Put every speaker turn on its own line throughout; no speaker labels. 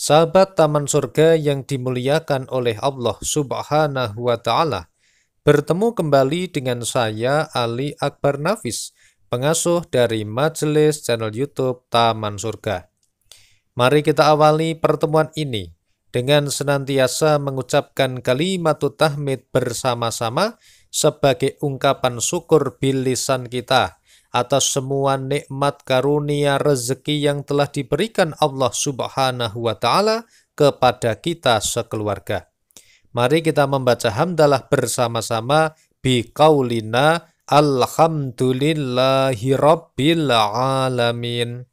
Sahabat Taman Surga yang dimuliakan oleh Allah Subhanahu wa Ta'ala, bertemu kembali dengan saya, Ali Akbar Nafis, pengasuh dari Majelis Channel YouTube Taman Surga. Mari kita awali pertemuan ini dengan senantiasa mengucapkan kalimat tahmid bersama-sama sebagai ungkapan syukur bilisan kita atas semua nikmat karunia rezeki yang telah diberikan Allah Subhanahu wa taala kepada kita sekeluarga. Mari kita membaca hamdalah bersama-sama Bikaulina alhamdulillahi rabbil alamin.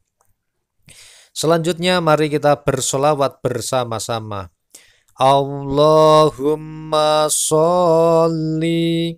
Selanjutnya mari kita bersolawat bersama-sama. Allahumma sholli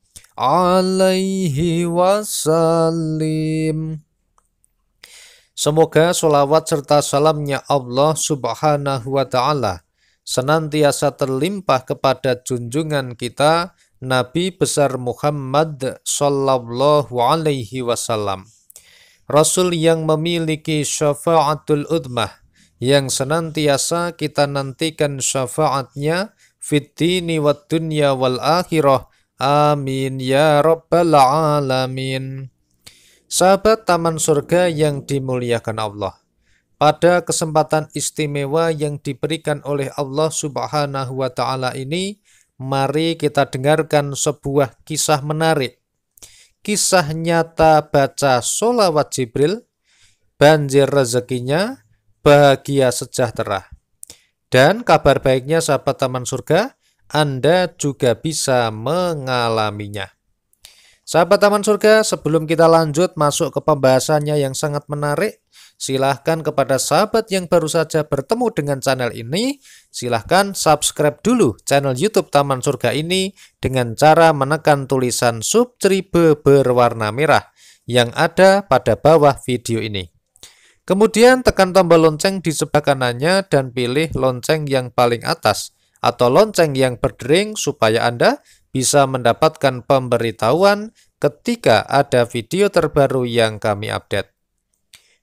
alaihi wasallim. Semoga sholawat serta salamnya Allah subhanahu wa ta'ala senantiasa terlimpah kepada junjungan kita Nabi besar Muhammad sallallahu alaihi wasallam. Rasul yang memiliki syafaatul udmah yang senantiasa kita nantikan syafaatnya fitni wad dunya wal akhirah Amin ya Rabbal Alamin. Sahabat Taman Surga yang dimuliakan Allah, pada kesempatan istimewa yang diberikan oleh Allah Subhanahu wa Ta'ala ini, mari kita dengarkan sebuah kisah menarik. Kisah nyata baca solawat Jibril, banjir rezekinya, bahagia sejahtera. Dan kabar baiknya sahabat Taman Surga, anda juga bisa mengalaminya. Sahabat Taman Surga, sebelum kita lanjut masuk ke pembahasannya yang sangat menarik, silahkan kepada sahabat yang baru saja bertemu dengan channel ini, silahkan subscribe dulu channel YouTube Taman Surga ini dengan cara menekan tulisan subscribe berwarna merah yang ada pada bawah video ini. Kemudian tekan tombol lonceng di sebelah kanannya dan pilih lonceng yang paling atas atau lonceng yang berdering supaya Anda bisa mendapatkan pemberitahuan ketika ada video terbaru yang kami update.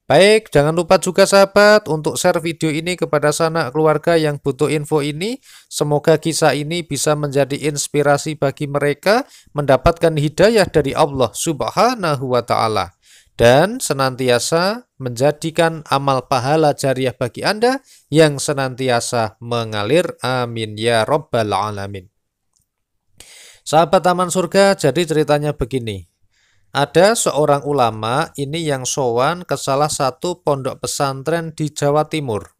Baik, jangan lupa juga sahabat untuk share video ini kepada sanak keluarga yang butuh info ini. Semoga kisah ini bisa menjadi inspirasi bagi mereka mendapatkan hidayah dari Allah Subhanahu wa taala dan senantiasa menjadikan amal pahala jariah bagi Anda yang senantiasa mengalir. Amin ya Rabbal Alamin. Sahabat Taman Surga, jadi ceritanya begini. Ada seorang ulama ini yang sowan ke salah satu pondok pesantren di Jawa Timur.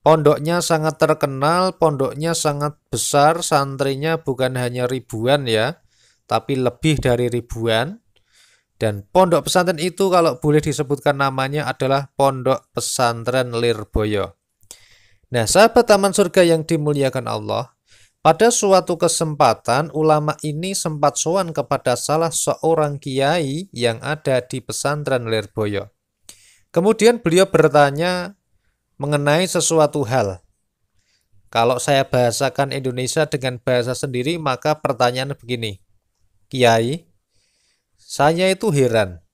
Pondoknya sangat terkenal, pondoknya sangat besar, santrinya bukan hanya ribuan ya, tapi lebih dari ribuan dan pondok pesantren itu kalau boleh disebutkan namanya adalah Pondok Pesantren Lirboyo. Nah, sahabat taman surga yang dimuliakan Allah, pada suatu kesempatan ulama ini sempat sowan kepada salah seorang kiai yang ada di pesantren Lirboyo. Kemudian beliau bertanya mengenai sesuatu hal. Kalau saya bahasakan Indonesia dengan bahasa sendiri, maka pertanyaan begini. Kiai, saya itu heran.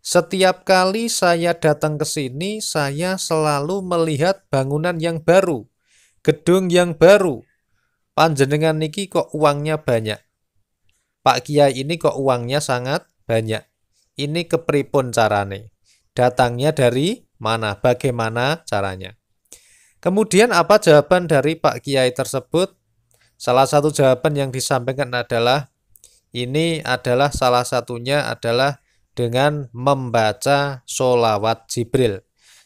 Setiap kali saya datang ke sini, saya selalu melihat bangunan yang baru, gedung yang baru. Panjenengan niki kok uangnya banyak. Pak Kiai ini kok uangnya sangat banyak. Ini kepripun carane? Datangnya dari mana? Bagaimana caranya? Kemudian apa jawaban dari Pak Kiai tersebut? Salah satu jawaban yang disampaikan adalah ini adalah salah satunya adalah dengan membaca solawat Jibril.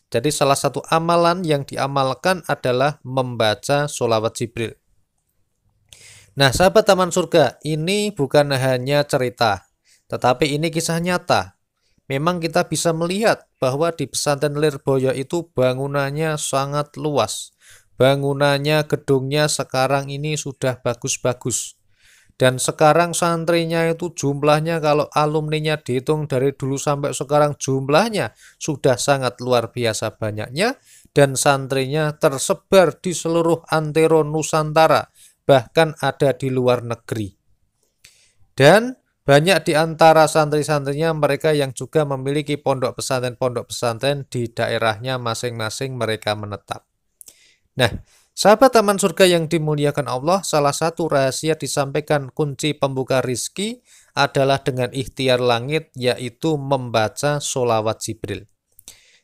Jadi salah satu amalan yang diamalkan adalah membaca solawat Jibril. Nah sahabat Taman Surga ini bukan hanya cerita, tetapi ini kisah nyata. Memang kita bisa melihat bahwa di pesantren Lirboyo itu bangunannya sangat luas. Bangunannya, gedungnya sekarang ini sudah bagus-bagus dan sekarang santrinya itu jumlahnya kalau alumninya dihitung dari dulu sampai sekarang jumlahnya sudah sangat luar biasa banyaknya dan santrinya tersebar di seluruh antero Nusantara bahkan ada di luar negeri. Dan banyak di antara santri-santrinya mereka yang juga memiliki pondok pesantren-pondok pesantren di daerahnya masing-masing mereka menetap. Nah, Sahabat taman surga yang dimuliakan Allah, salah satu rahasia disampaikan kunci pembuka rizki adalah dengan ikhtiar langit, yaitu membaca solawat Jibril.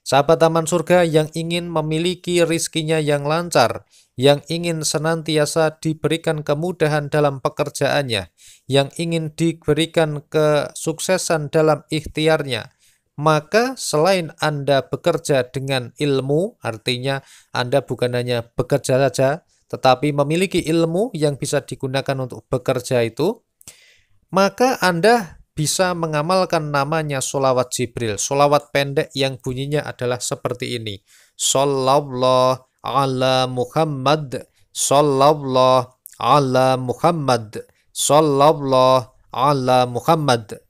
Sahabat taman surga yang ingin memiliki rizkinya yang lancar, yang ingin senantiasa diberikan kemudahan dalam pekerjaannya, yang ingin diberikan kesuksesan dalam ikhtiarnya, maka selain Anda bekerja dengan ilmu, artinya Anda bukan hanya bekerja saja, tetapi memiliki ilmu yang bisa digunakan untuk bekerja itu, maka Anda bisa mengamalkan namanya solawat Jibril, solawat pendek yang bunyinya adalah seperti ini. Sallallahu ala Muhammad, sallallahu ala Muhammad, sallallahu ala Muhammad.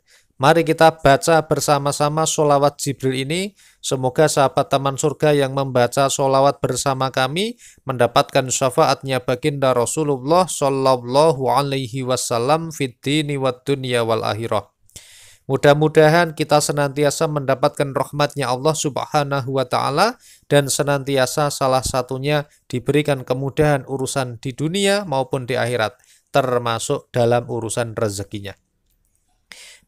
Mari kita baca bersama-sama sholawat Jibril ini. Semoga sahabat Taman Surga yang membaca sholawat bersama kami mendapatkan syafaatnya baginda Rasulullah Shallallahu Alaihi Wasallam fitni wa dunia wal akhirah. Mudah-mudahan kita senantiasa mendapatkan rahmatnya Allah Subhanahu wa taala dan senantiasa salah satunya diberikan kemudahan urusan di dunia maupun di akhirat termasuk dalam urusan rezekinya.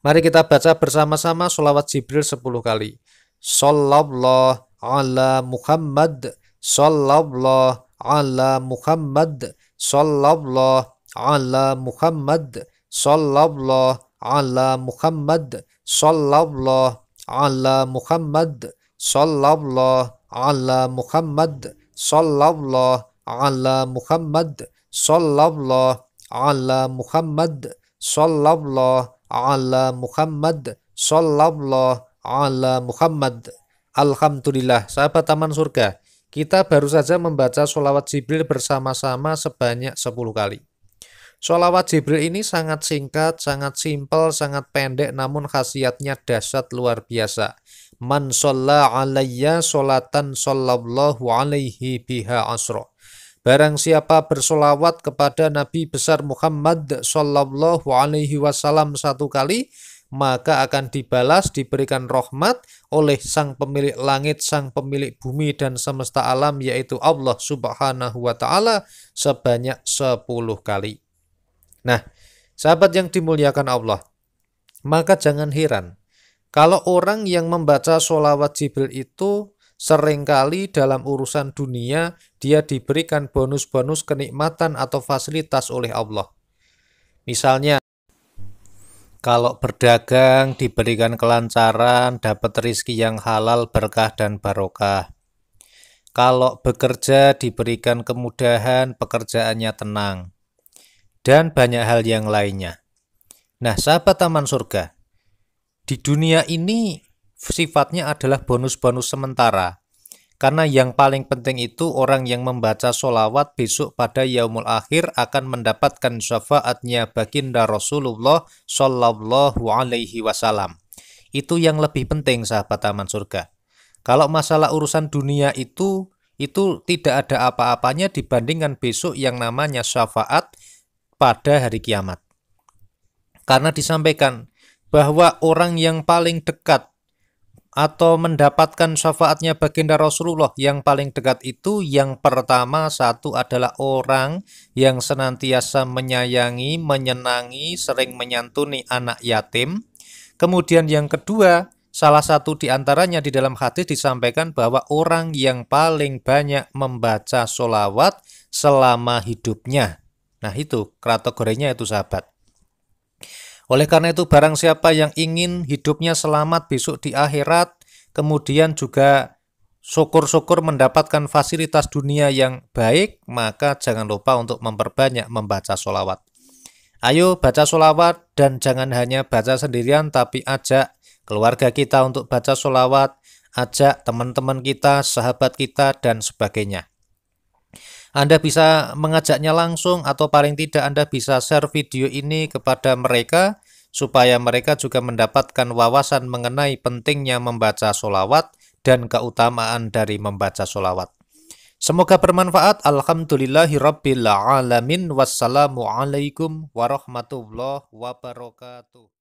Mari kita baca bersama-sama sholawat Jibril 10 kali. Sallallahu ala Muhammad, sallallahu ala Muhammad, sallallahu ala Muhammad, sallallahu ala Muhammad, sallallahu ala Muhammad, sallallahu ala Muhammad, sallallahu ala Muhammad, sallallahu ala Muhammad, sallallahu ala Muhammad sallallahu ala Muhammad. Alhamdulillah, sahabat taman surga, kita baru saja membaca sholawat Jibril bersama-sama sebanyak 10 kali. Sholawat Jibril ini sangat singkat, sangat simpel, sangat pendek, namun khasiatnya dahsyat luar biasa. Man sholla alaiya sholatan sallallahu alaihi biha asroh Barang siapa bersolawat kepada Nabi besar Muhammad Sallallahu Alaihi Wasallam satu kali, maka akan dibalas diberikan rahmat oleh sang pemilik langit, sang pemilik bumi dan semesta alam yaitu Allah Subhanahu wa taala sebanyak 10 kali. Nah, sahabat yang dimuliakan Allah, maka jangan heran kalau orang yang membaca sholawat Jibril itu Seringkali dalam urusan dunia dia diberikan bonus-bonus kenikmatan atau fasilitas oleh Allah. Misalnya, kalau berdagang diberikan kelancaran, dapat rizki yang halal, berkah, dan barokah. Kalau bekerja diberikan kemudahan, pekerjaannya tenang. Dan banyak hal yang lainnya. Nah, sahabat taman surga, di dunia ini sifatnya adalah bonus-bonus sementara. Karena yang paling penting itu orang yang membaca solawat besok pada yaumul akhir akan mendapatkan syafaatnya baginda Rasulullah Shallallahu Alaihi Wasallam. Itu yang lebih penting sahabat taman surga. Kalau masalah urusan dunia itu itu tidak ada apa-apanya dibandingkan besok yang namanya syafaat pada hari kiamat. Karena disampaikan bahwa orang yang paling dekat atau mendapatkan syafaatnya baginda Rasulullah yang paling dekat itu yang pertama satu adalah orang yang senantiasa menyayangi, menyenangi, sering menyantuni anak yatim. Kemudian yang kedua, salah satu di antaranya di dalam hadis disampaikan bahwa orang yang paling banyak membaca solawat selama hidupnya. Nah itu kategorinya itu sahabat. Oleh karena itu barang siapa yang ingin hidupnya selamat besok di akhirat, kemudian juga syukur-syukur mendapatkan fasilitas dunia yang baik, maka jangan lupa untuk memperbanyak membaca sholawat. Ayo baca sholawat dan jangan hanya baca sendirian tapi ajak keluarga kita untuk baca sholawat, ajak teman-teman kita, sahabat kita, dan sebagainya. Anda bisa mengajaknya langsung atau paling tidak Anda bisa share video ini kepada mereka supaya mereka juga mendapatkan wawasan mengenai pentingnya membaca solawat dan keutamaan dari membaca solawat. Semoga bermanfaat. Alhamdulillahirrabbilalamin. Wassalamualaikum warahmatullahi wabarakatuh.